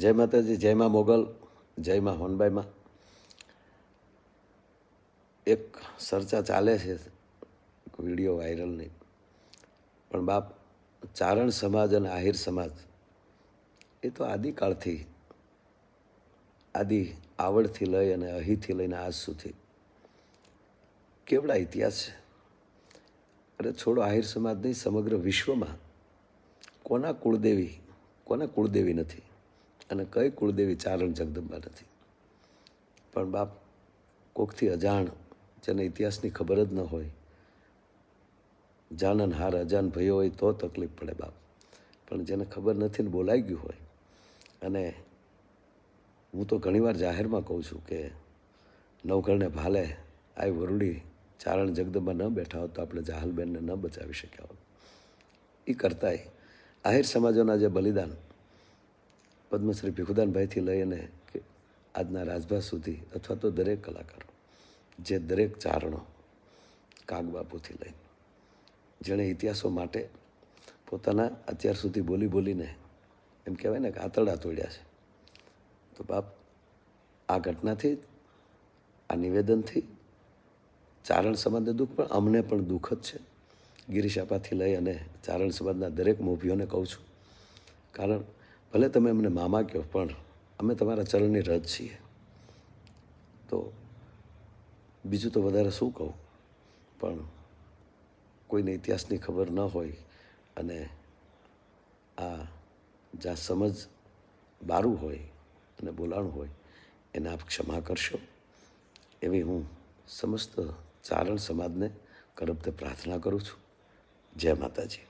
જય માતાજી જય માં મોગલ જય માં હોનબાઈમાં એક ચર્ચા ચાલે છે વિડીયો વાયરલની પણ બાપ ચારણ સમાજ અને આહિર સમાજ એ તો આદિકાળથી આદિ આવડથી લઈ અને અહીંથી લઈને આજ સુધી કેવડા ઇતિહાસ છે અરે છોડો આહિર સમાજ નહીં સમગ્ર વિશ્વમાં કોના કુળદેવી કોના કુળદેવી નથી અને કઈ કુળદેવી ચારણ જગદંબા નથી પણ બાપ કોકથી અજાણ જેને ઇતિહાસની ખબર જ ન હોય જાનન હાર અજાન ભયો હોય તો તકલીફ પડે બાપ પણ જેને ખબર નથી ને બોલાઈ ગયું હોય અને હું તો ઘણીવાર જાહેરમાં કહું છું કે નવઘરને ભાલે આ વરુડી ચારણ જગદંબા ન બેઠા હોત તો આપણે જાહલબેનને ન બચાવી શક્યા હોત એ કરતાંય આહિર સમાજોના જે બલિદાન પદ્મશ્રી ભીખુદાનભાઈથી લઈને કે આજના રાજભા સુધી અથવા તો દરેક કલાકાર જે દરેક ચારણો કાગબાપુથી લઈને જેણે ઇતિહાસો માટે પોતાના અત્યાર સુધી બોલી બોલીને એમ કહેવાય ને કે આતરડા તોડ્યા છે તો બાપ આ ઘટનાથી આ નિવેદનથી ચારણ સમાજને દુઃખ પણ અમને પણ દુઃખ જ છે ગિરીશાપાથી લઈ અને ચારણ સમાજના દરેક મોભીઓને કહું છું કારણ ભલે તમે અમને મામા કહો પણ અમે તમારા ચરણની રજ છીએ તો બીજું તો વધારે શું કહું પણ કોઈને ઇતિહાસની ખબર ન હોય અને આ જ્યાં સમજ બારું હોય અને બોલાણું હોય એને આપ ક્ષમા કરશો એવી હું સમસ્ત ચારણ સમાજને કરબતે પ્રાર્થના કરું છું જય માતાજી